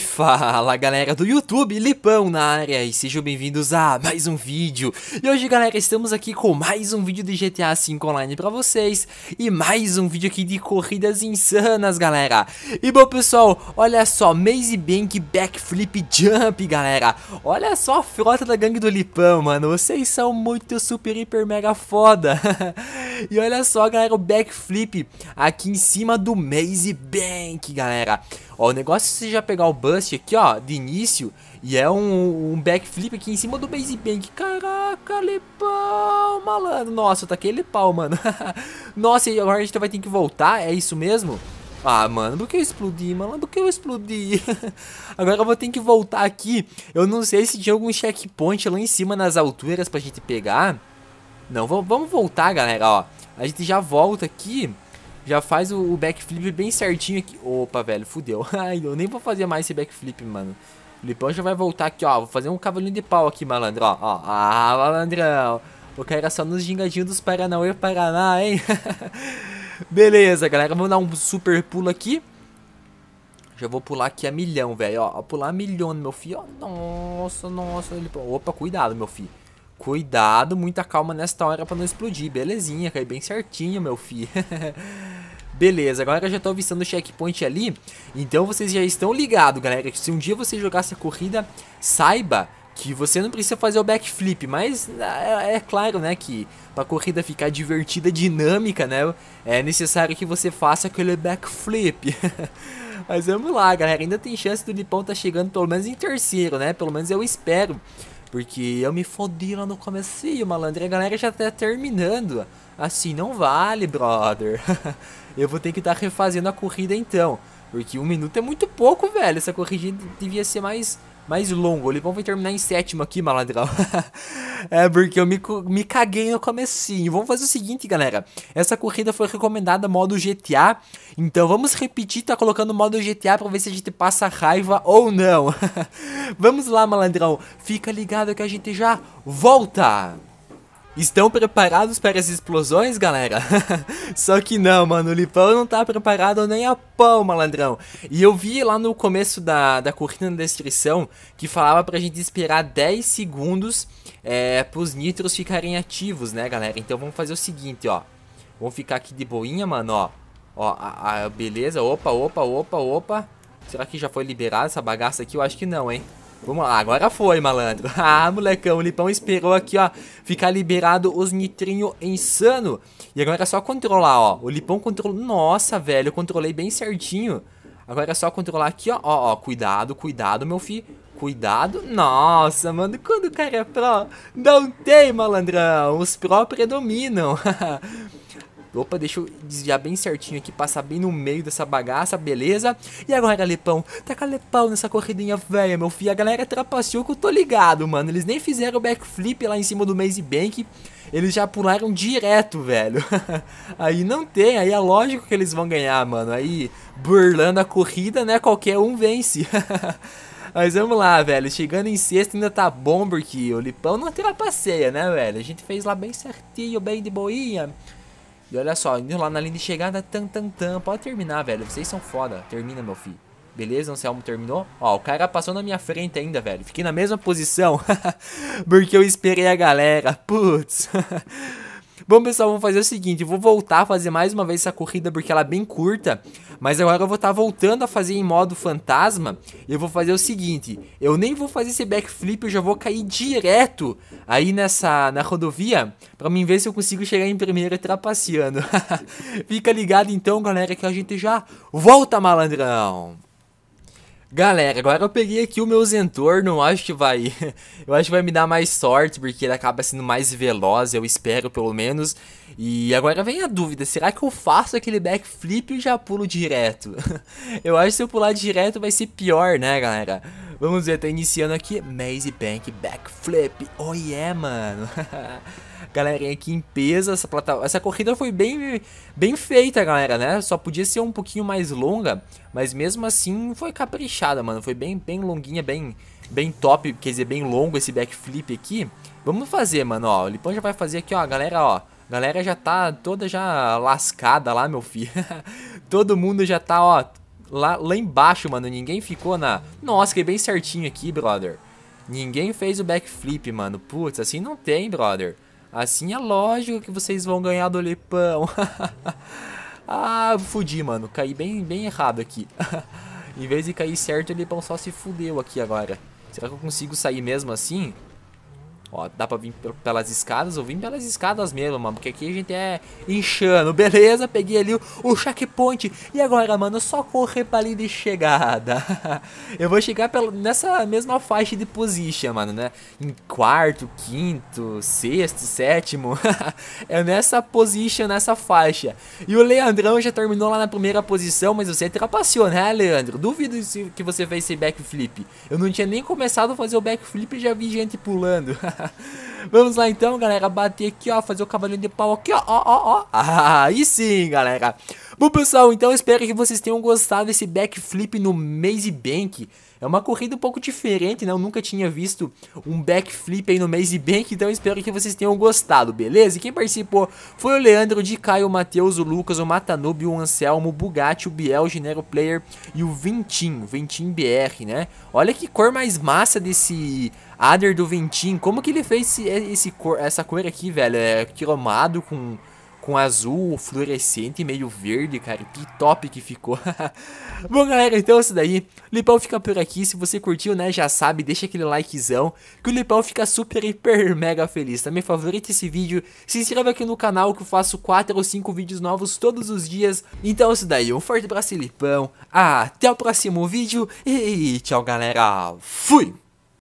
fala galera do YouTube, Lipão na área e sejam bem-vindos a mais um vídeo E hoje galera, estamos aqui com mais um vídeo de GTA V Online pra vocês E mais um vídeo aqui de corridas insanas galera E bom pessoal, olha só, Maze Bank Backflip Jump galera Olha só a frota da gangue do Lipão mano, vocês são muito super hiper mega foda E olha só, galera, o backflip aqui em cima do Maze Bank, galera. Ó, o negócio é você já pegar o Bust aqui, ó, de início. E é um, um backflip aqui em cima do Maze Bank. Caraca, Lepão, malandro. Nossa, tá aquele pau, mano. Nossa, e agora a gente vai ter que voltar, é isso mesmo? Ah, mano, por que eu explodi, mano? Por que eu explodi? Agora eu vou ter que voltar aqui. Eu não sei se tinha algum checkpoint lá em cima nas alturas pra gente pegar. Não, vamos voltar, galera, ó. A gente já volta aqui, já faz o, backflip bem certinho aqui. Opa, velho, fudeu. Ai, eu nem vou fazer mais esse backflip, mano. O Lipão já vai voltar aqui, ó. Vou fazer um cavalinho de pau aqui, malandro, ó. Ah, malandrão. O cara só nos gingadinhos dos Paranauê Paraná, hein? Beleza, galera. Vamos dar um super pulo aqui. Já vou pular aqui a milhão, velho. Ó, pular a milhão, meu filho. Ó, nossa, nossa. Lipão. Opa, cuidado, meu filho. Cuidado, muita calma nesta hora pra não explodir. Belezinha, cai bem certinho, meu filho. Beleza, agora já tô avistando o checkpoint ali. Então vocês já estão ligados, galera. Que se um dia você jogar essa corrida, saiba que você não precisa fazer o backflip, mas é, é claro, né, que para a corrida ficar divertida, dinâmica, né, é necessário que você faça aquele backflip. mas vamos lá, galera, ainda tem chance do Lipão tá chegando pelo menos em terceiro, né? Pelo menos eu espero. Porque eu me fodi lá no comecinho, malandro. a galera já tá terminando. Assim, não vale, brother. eu vou ter que estar tá refazendo a corrida então. Porque um minuto é muito pouco, velho. Essa corrida devia ser mais mais longo. O Lipão vai terminar em sétimo aqui, malandrão. é porque eu me, me caguei no comecinho. Vamos fazer o seguinte, galera. Essa corrida foi recomendada modo GTA. Então vamos repetir, tá colocando modo GTA pra ver se a gente passa raiva ou não. vamos lá, malandrão. Fica ligado que a gente já volta. Estão preparados para as explosões, galera? Só que não, mano, o Lipão não tá preparado nem a pão, malandrão. E eu vi lá no começo da, da corrida na descrição que falava pra gente esperar 10 segundos é, pros nitros ficarem ativos, né, galera? Então vamos fazer o seguinte, ó. Vamos ficar aqui de boinha, mano, ó. Ó, a, a beleza. Opa, opa, opa, opa. Será que já foi liberada essa bagaça aqui? Eu acho que não, hein. Vamos lá, agora foi, malandro. Ah, molecão, o Lipão esperou aqui, ó, ficar liberado os nitrinho insano. E agora é só controlar, ó. O Lipão controlou... Nossa, velho, eu controlei bem certinho. Agora é só controlar aqui, ó. Ó, ó, cuidado, cuidado, meu filho. Cuidado. Nossa, mano, quando o cara é pró, não tem, malandrão. Os pró predominam. Opa, deixa eu desviar bem certinho aqui, passar bem no meio dessa bagaça, beleza? E agora, Galepão? Tá Galepão nessa corridinha velha, meu filho. A galera trapaceou que eu tô ligado, mano. Eles nem fizeram o backflip lá em cima do Maze Bank. Eles já pularam direto, velho. aí não tem, aí é lógico que eles vão ganhar, mano. Aí, burlando a corrida, né? Qualquer um vence. Mas vamos lá, velho. Chegando em sexto ainda tá bom, porque o Lipão não trapaceia, né, velho? A gente fez lá bem certinho, bem de boinha. E olha só, indo lá na linha de chegada, tan tan tan, pode terminar, velho, vocês são foda, termina, meu filho. Beleza, Anselmo terminou. Ó, o cara passou na minha frente ainda, velho. Fiquei na mesma posição. porque eu esperei a galera. Putz. Bom, pessoal, vamos fazer o seguinte: vou voltar a fazer mais uma vez essa corrida porque ela é bem curta. Mas agora eu vou estar tá voltando a fazer em modo fantasma. E eu vou fazer o seguinte: eu nem vou fazer esse backflip, eu já vou cair direto aí nessa na rodovia para mim ver se eu consigo chegar em primeira trapaceando. Fica ligado então, galera, que a gente já volta, malandrão. Galera, agora eu peguei aqui o meu Zentor, não acho que vai... eu acho que vai me dar mais sorte, porque ele acaba sendo mais veloz, eu espero pelo menos. E agora vem a dúvida, será que eu faço aquele backflip e já pulo direto? eu acho que se eu pular direto vai ser pior, né galera? Vamos ver, tá iniciando aqui, Maze Bank Backflip, oh yeah mano... galerinha aqui em essa Essa corrida foi bem, bem feita, galera, né? Só podia ser um pouquinho mais longa, mas mesmo assim foi caprichada, mano. Foi bem, bem longuinha, bem, bem top, quer dizer, bem longo esse backflip aqui. Vamos fazer, mano, ó. O Lipão já vai fazer aqui, ó, a galera, ó. galera já tá toda já lascada lá, meu filho. Todo mundo já tá, ó, lá, lá embaixo, mano. Ninguém ficou na... Nossa, que bem certinho aqui, brother. Ninguém fez o backflip, mano. Putz, assim não tem, brother. Assim é lógico que vocês vão ganhar do Lepão. ah, fudi, mano. Caí bem, bem errado aqui. em vez de cair certo, o Lepão só se fudeu aqui agora. Será que eu consigo sair mesmo assim? Ó, dá pra vir pelas escadas, eu vim pelas escadas mesmo, mano, porque aqui a gente é inchando. Beleza, peguei ali o, o checkpoint. E agora, mano, só correr pra ali de chegada. eu vou chegar pela, nessa mesma faixa de position, mano, né? Em quarto, quinto, sexto, sétimo. é nessa position, nessa faixa. E o Leandrão já terminou lá na primeira posição, mas você trapaceou, né, Leandro? Duvido que você fez esse backflip. Eu não tinha nem começado a fazer o backflip e já vi gente pulando. Vamos lá então, galera, bater aqui, ó, fazer o cavalinho de pau aqui, ó, ó, ó, ó. Aí sim, galera. Bom pessoal, então espero que vocês tenham gostado desse backflip no Maze Bank. É uma corrida um pouco diferente, né? Eu nunca tinha visto um backflip aí no Maze Bank, então espero que vocês tenham gostado, beleza? E quem participou foi o Leandro, de Caio, o Matheus, o Lucas, o Matanub, o Anselmo, o Bugatti, o Biel, o Genero Player e o Ventim, Ventim BR, né? Olha que cor mais massa desse Adder do Ventim, como que ele fez esse, esse cor, essa cor aqui, velho? É cromado com com azul fluorescente, meio verde, cara. Que top que ficou. Bom, galera, então é isso daí. O Lipão fica por aqui. Se você curtiu, né, já sabe, deixa aquele likezão. Que o Lipão fica super, hiper, mega feliz. Também favorita esse vídeo. Se inscreva aqui no canal que eu faço 4 ou 5 vídeos novos todos os dias. Então é isso daí. Um forte abraço, Lipão. Até o próximo vídeo. E tchau, galera. Fui!